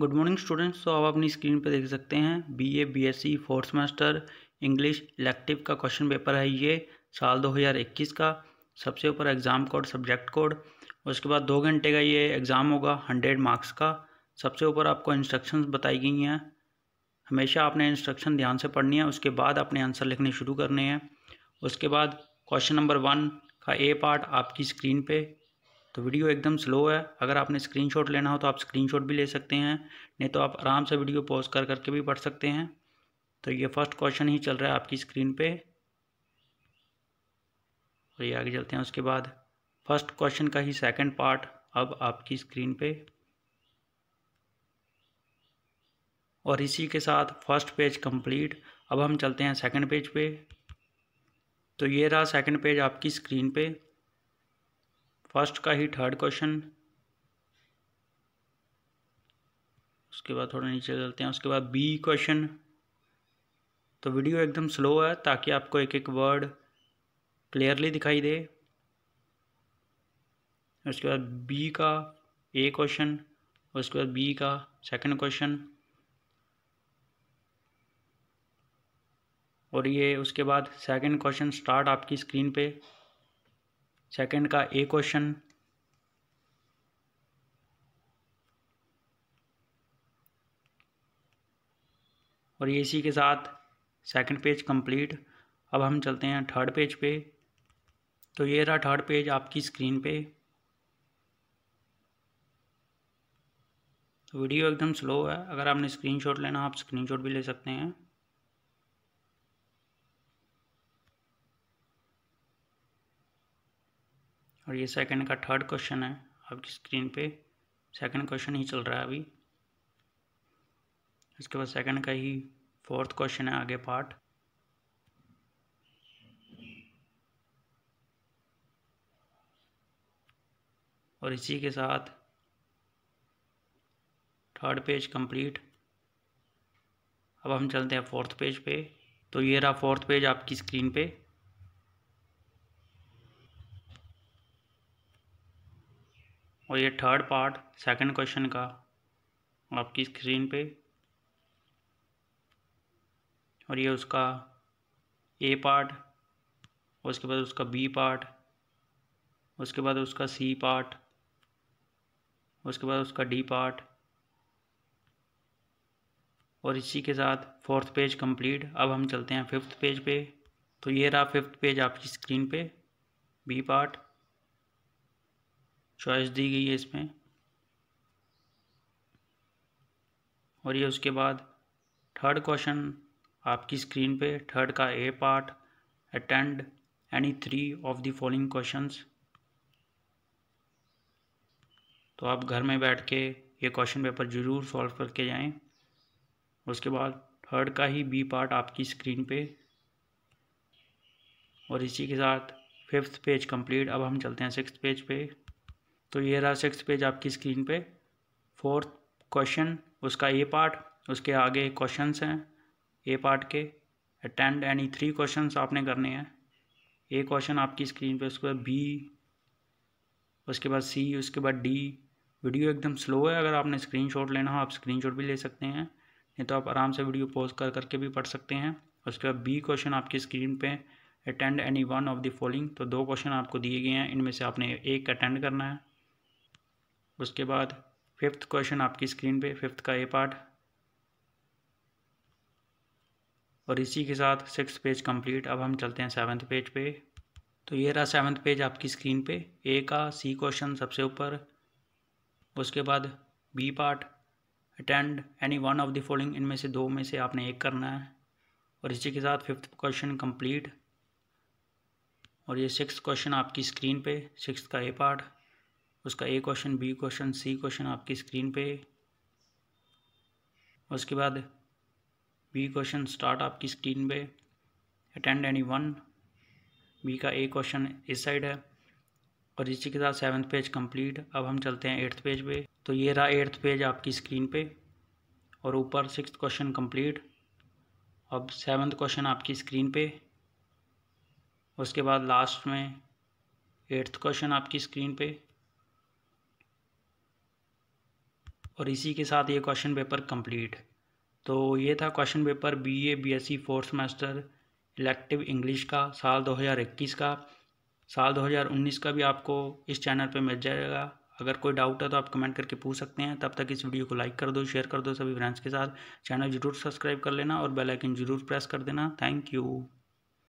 good morning students तो आप अपनी स्क्रीन पर देख सकते हैं B A B S C fourth semester English elective का क्वेश्चन पेपर है ये साल 2021 का सबसे ऊपर एग्ज़ाम कोड सब्जेक्ट कोड उसके बाद दो घंटे का ये एग्ज़ाम होगा हंड्रेड मार्क्स का सबसे ऊपर आपको इंस्ट्रक्शंस बताई गई हैं हमेशा आपने इंस्ट्रक्शन ध्यान से पढ़नी है उसके बाद अपने आंसर लिखने शुरू करने हैं उसके बाद क्वेश्चन नंबर वन का ए पार्ट आपकी स्क्रीन पर तो वीडियो एकदम स्लो है अगर आपने स्क्रीनशॉट लेना हो तो आप स्क्रीनशॉट भी ले सकते हैं नहीं तो आप आराम से वीडियो पॉज कर करके भी पढ़ सकते हैं तो ये फर्स्ट क्वेश्चन ही चल रहा है आपकी स्क्रीन पे और ये आगे चलते हैं उसके बाद फर्स्ट क्वेश्चन का ही सेकंड पार्ट अब आपकी स्क्रीन पे और इसी के साथ फर्स्ट पेज कंप्लीट अब हम चलते हैं सेकंड पेज पे तो ये रहा सेकंड पेज आपकी स्क्रीन पे फर्स्ट का ही थर्ड क्वेश्चन उसके बाद थोड़ा नीचे चलते हैं उसके बाद बी क्वेश्चन तो वीडियो एकदम स्लो है ताकि आपको एक एक वर्ड क्लियरली दिखाई दे उसके बाद बी का ए क्वेश्चन उसके बाद बी का सेकंड क्वेश्चन और ये उसके बाद सेकंड क्वेश्चन स्टार्ट आपकी स्क्रीन पे सेकंड का ए क्वेश्चन और ये इसी के साथ सेकंड पेज कंप्लीट अब हम चलते हैं थर्ड पेज पे तो ये रहा थर्ड पेज आपकी स्क्रीन पे तो वीडियो एकदम स्लो है अगर आपने स्क्रीनशॉट लेना आप स्क्रीनशॉट भी ले सकते हैं और ये सेकंड का थर्ड क्वेश्चन है आपकी स्क्रीन पे सेकंड क्वेश्चन ही चल रहा है अभी इसके बाद सेकंड का ही फोर्थ क्वेश्चन है आगे पार्ट और इसी के साथ थर्ड पेज कंप्लीट अब हम चलते हैं फोर्थ पेज पे तो ये रहा फोर्थ पेज आपकी स्क्रीन पे और ये थर्ड पार्ट सेकंड क्वेश्चन का आपकी स्क्रीन पे और ये उसका ए पार्ट उसके बाद उसका बी पार्ट उसके बाद उसका सी पार्ट उसके बाद उसका डी पार्ट और इसी के साथ फोर्थ पेज कंप्लीट अब हम चलते हैं फिफ्थ पेज पे तो ये रहा फिफ्थ पेज आपकी स्क्रीन पे बी पार्ट चॉइस दी गई है इसमें और ये उसके बाद थर्ड क्वेश्चन आपकी स्क्रीन पे थर्ड का A part attend any three of the following questions तो आप घर में बैठ के ये क्वेश्चन पेपर ज़रूर सॉल्व करके जाएं उसके बाद थर्ड का ही बी पार्ट आपकी स्क्रीन पे और इसी के साथ फिफ्थ पेज कंप्लीट अब हम चलते हैं सिक्स पेज पे तो ये रहा सिक्स पेज आपकी स्क्रीन पे फोर्थ क्वेश्चन उसका ए पार्ट उसके आगे क्वेश्चन हैं ए पार्ट के अटेंड एनी थ्री क्वेश्चन आपने करने हैं ए क्वेश्चन आपकी स्क्रीन पे उसके बाद बी उसके बाद सी उसके बाद डी वीडियो एकदम स्लो है अगर आपने स्क्रीन लेना हो आप स्क्रीन भी ले सकते हैं नहीं तो आप आराम से वीडियो पॉज कर करके भी पढ़ सकते हैं उसके बाद बी क्वेश्चन आपकी स्क्रीन पे attend any one of the following तो दो क्वेश्चन आपको दिए गए हैं इनमें से आपने एक अटेंड करना है उसके बाद फिफ्थ क्वेश्चन आपकी स्क्रीन पे फिफ्थ का ए पार्ट और इसी के साथ सिक्स पेज कंप्लीट अब हम चलते हैं सेवन्थ पेज पे तो ये रहा सेवन्थ पेज आपकी स्क्रीन पे ए का सी क्वेश्चन सबसे ऊपर उसके बाद B part attend any one of the following इनमें से दो में से आपने एक करना है और इसी के साथ फिफ्थ क्वेश्चन कंप्लीट और ये सिक्स क्वेश्चन आपकी स्क्रीन पे सिक्स का ए पार्ट उसका A question B question C question आपकी स्क्रीन पे उसके बाद बी क्वेश्चन स्टार्ट आपकी स्क्रीन पे अटेंड एनी वन बी का ए क्वेश्चन इस साइड है और इसी के साथ सेवन्थ पेज कंप्लीट अब हम चलते हैं एट्थ पेज पे तो ये रहा एट्थ पेज आपकी स्क्रीन पे और ऊपर सिक्स क्वेश्चन कंप्लीट अब सेवन्थ क्वेश्चन आपकी स्क्रीन पे उसके बाद लास्ट में एट्थ क्वेश्चन आपकी स्क्रीन पे और इसी के साथ ये क्वेश्चन पेपर कंप्लीट तो ये था question paper B A B S C fourth semester elective English का साल 2021 का साल 2019 का भी आपको इस चैनल पे मिल जाएगा अगर कोई डाउट है तो आप कमेंट करके पूछ सकते हैं तब तक इस वीडियो को लाइक कर दो शेयर कर दो सभी फ्रेंड्स के साथ चैनल जरूर सब्सक्राइब कर लेना और बेल आइकन जरूर प्रेस कर देना थैंक यू